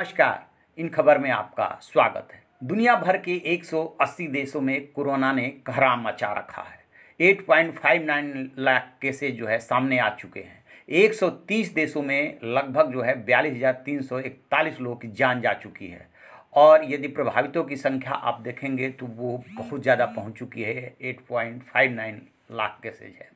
नमस्कार इन खबर में आपका स्वागत है दुनिया भर के 180 देशों में कोरोना ने कहरा मचा रखा है 8.59 लाख केसेज जो है सामने आ चुके हैं 130 देशों में लगभग जो है बयालीस हज़ार तीन सौ इकतालीस लोगों की जान जा चुकी है और यदि प्रभावितों की संख्या आप देखेंगे तो वो बहुत ज़्यादा पहुंच चुकी है 8.59 लाख केसेज है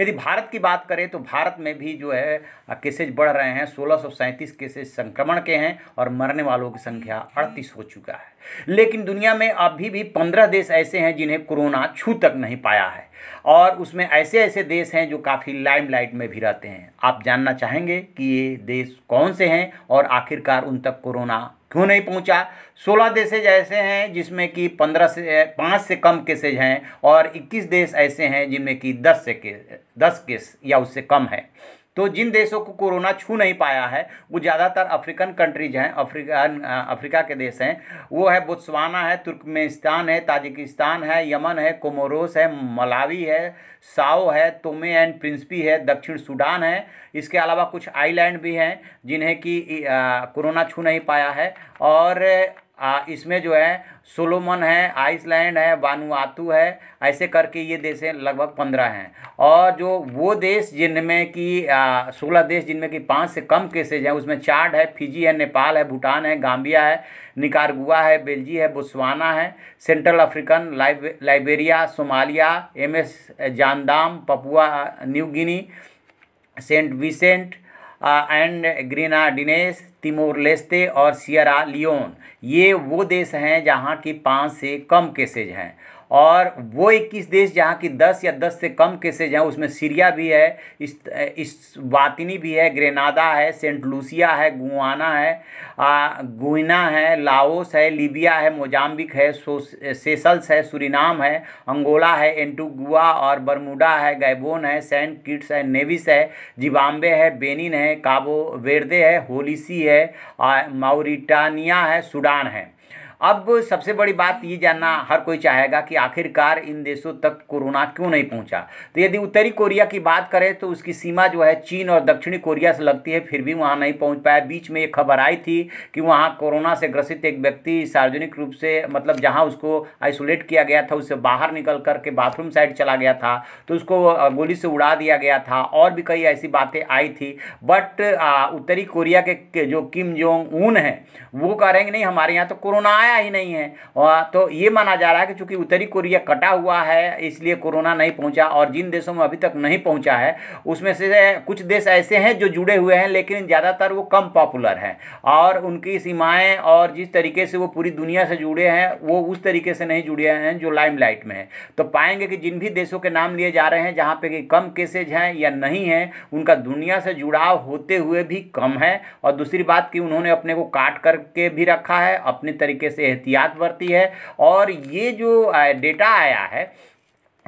यदि भारत की बात करें तो भारत में भी जो है केसेज बढ़ रहे हैं सोलह सौ केसेज संक्रमण के हैं और मरने वालों की संख्या अड़तीस हो चुका है लेकिन दुनिया में अभी भी पंद्रह देश ऐसे हैं जिन्हें कोरोना छू तक नहीं पाया है और उसमें ऐसे ऐसे देश हैं जो काफ़ी लाइमलाइट में भी रहते हैं आप जानना चाहेंगे कि ये देश कौन से हैं और आखिरकार उन तक कोरोना क्यों नहीं पहुंचा सोलह देश ऐसे हैं जिसमें कि पंद्रह से पाँच से कम केसेज हैं और इक्कीस देश ऐसे हैं जिनमें कि दस से के दस केस या उससे कम है तो जिन देशों को कोरोना छू नहीं पाया है वो ज़्यादातर अफ्रीकन कंट्रीज हैं अफ्रीकन अफ्रीका के देश हैं वो है बुत्सवाना है तुर्कमेनिस्तान है ताजिकिस्तान है यमन है कोमोरोस है मलावी है साओ है तोमे एंड प्रिंसपी है दक्षिण सूडान है इसके अलावा कुछ आइलैंड भी हैं जिन्हें कि कोरोना छू नहीं पाया है और इसमें जो है सोलोमन है आइसलैंड है वानुआतु है ऐसे करके ये देशें लगभग पंद्रह हैं और जो वो देश जिनमें कि सोलह देश जिनमें कि पाँच से कम केसेज हैं उसमें चार्ड है फिजी है नेपाल है भूटान है गाम्बिया है निकारगुआ है बेल्जी है बुसवाना है सेंट्रल अफ्रीकन लाइब लाइबेरिया सोमालिया एम एस जानदाम Papua New Guinea Saint Vincent and Grenadines Timor Leste और सियरा लियोन ये वो देश हैं जहाँ की पाँच से कम केसेज हैं और वो इक्कीस देश जहाँ की दस या दस से कम केसेज हैं उसमें सीरिया भी है इस इस वातिनी भी है ग्रेनाडा है सेंट लूसिया है गुआना है गुइना है लाओस है लीबिया है मोजाम्बिक है सेसल्स है सुरिनाम है अंगोला है एंटुगुआ और बरमूडा है गैबोन है सेंट किट्स है नेविस है जिबाम्बे है बेनिन है काबो वेर्दे है होलीसी है है माउरिटानिया है सूडान है अब सबसे बड़ी बात ये जानना हर कोई चाहेगा कि आखिरकार इन देशों तक कोरोना क्यों नहीं पहुंचा तो यदि उत्तरी कोरिया की बात करें तो उसकी सीमा जो है चीन और दक्षिणी कोरिया से लगती है फिर भी वहाँ नहीं पहुँच पाया बीच में एक खबर आई थी कि वहाँ कोरोना से ग्रसित एक व्यक्ति सार्वजनिक रूप से मतलब जहाँ उसको आइसोलेट किया गया था उससे बाहर निकल करके बाथरूम साइड चला गया था तो उसको गोली से उड़ा दिया गया था और भी कई ऐसी बातें आई थी बट उत्तरी कोरिया के जो किम जोंग ऊन है वो कह रहे हैं कि नहीं हमारे यहाँ तो कोरोना आया आया ही नहीं है तो ये माना जा रहा है कि चूंकि उत्तरी कोरिया कटा हुआ है इसलिए कोरोना नहीं पहुंचा और जिन देशों में अभी तक नहीं पहुंचा है उसमें से कुछ देश ऐसे हैं जो जुड़े हुए हैं लेकिन ज़्यादातर वो कम पॉपुलर हैं और उनकी सीमाएँ और जिस तरीके से वो पूरी दुनिया से जुड़े हैं वो उस तरीके से नहीं जुड़े हैं जो लाइट में है तो पाएंगे कि जिन भी देशों के नाम लिए जा रहे हैं जहाँ पर कम केसेज हैं या नहीं हैं उनका दुनिया से जुड़ाव होते हुए भी कम है और दूसरी बात कि उन्होंने अपने को काट करके भी रखा है अपने तरीके से से एहतियात बरती है और ये जो डेटा आया है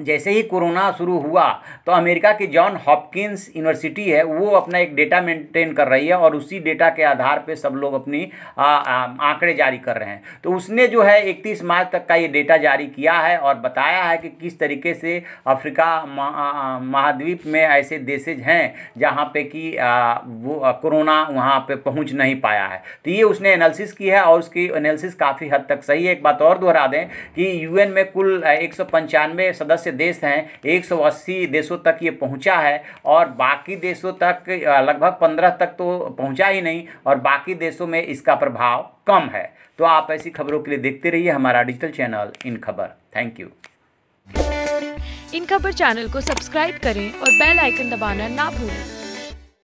जैसे ही कोरोना शुरू हुआ तो अमेरिका की जॉन हॉपकिंस यूनिवर्सिटी है वो अपना एक डेटा मेंटेन कर रही है और उसी डेटा के आधार पे सब लोग अपनी आंकड़े जारी कर रहे हैं तो उसने जो है 31 मार्च तक का ये डेटा जारी किया है और बताया है कि किस तरीके से अफ्रीका महाद्वीप में ऐसे देशेज हैं जहाँ पर कि वो कोरोना वहाँ पर पहुँच नहीं पाया है तो ये उसने एनालिसिस की है और उसकी एनालिसिस काफ़ी हद तक सही है एक बात और दोहरा दें कि यू में कुल एक सौ सदस्य देश हैं एक देशों तक ये पहुंचा है और बाकी देशों तक लगभग पंद्रह तक तो पहुंचा ही नहीं और बाकी देशों में इसका प्रभाव कम है तो आप ऐसी खबरों के लिए देखते रहिए हमारा डिजिटल चैनल इन खबर थैंक यू इन खबर चैनल को सब्सक्राइब करें और बेल आइकन दबाना ना भूलें